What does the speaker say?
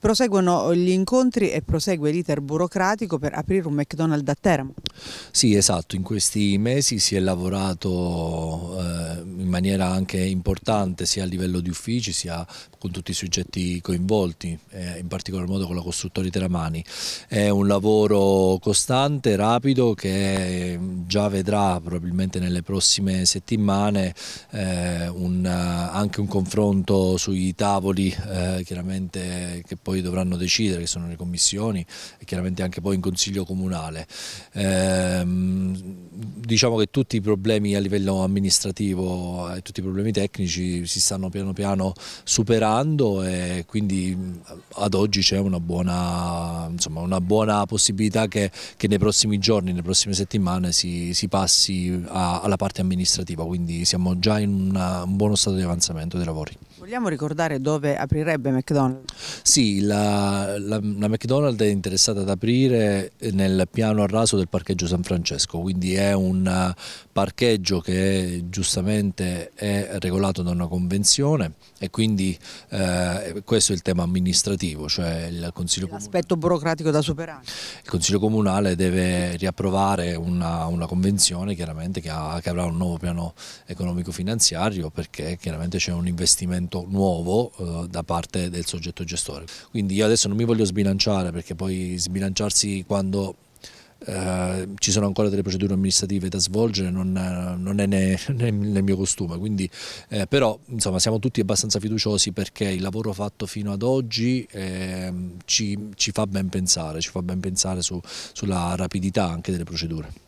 Proseguono gli incontri e prosegue l'iter burocratico per aprire un McDonald's a Teramo. Sì, esatto, in questi mesi si è lavorato eh, in maniera anche importante sia a livello di uffici sia con tutti i soggetti coinvolti, eh, in particolar modo con la costruttori Teramani. È un lavoro costante, rapido che eh, già vedrà probabilmente nelle prossime settimane eh, un, eh, anche un confronto sui tavoli eh, chiaramente che poi dovranno decidere, che sono le commissioni e chiaramente anche poi in consiglio comunale. Ehm, diciamo che tutti i problemi a livello amministrativo e eh, tutti i problemi tecnici si stanno piano piano superando e quindi ad oggi c'è una, una buona, possibilità che, che, nei prossimi giorni, nelle prossime settimane si, si passi a, alla parte amministrativa, quindi siamo già in una, un buono stato di avanzamento dei lavori. Vogliamo ricordare dove aprirebbe McDonald's? Sì, la, la, la McDonald's è interessata ad aprire nel piano a raso del parcheggio San Francesco, quindi è un eh, parcheggio che giustamente è regolato da una convenzione e quindi eh, questo è il tema amministrativo, cioè il Consiglio Comunale. L'aspetto burocratico da superare. Il Consiglio Comunale deve riapprovare una, una convenzione chiaramente che, ha, che, avrà un nuovo piano economico finanziario perché chiaramente c'è un investimento nuovo eh, da parte del soggetto gestore. Quindi io adesso non mi voglio sbilanciare perché poi sbilanciarsi quando eh, ci sono ancora delle procedure amministrative da svolgere, non, eh, non è ne, ne, nel mio costume, quindi, eh, però insomma, siamo tutti abbastanza fiduciosi perché il lavoro fatto fino ad oggi eh, ci, ci, fa ben pensare, ci fa ben pensare su, sulla rapidità anche delle procedure.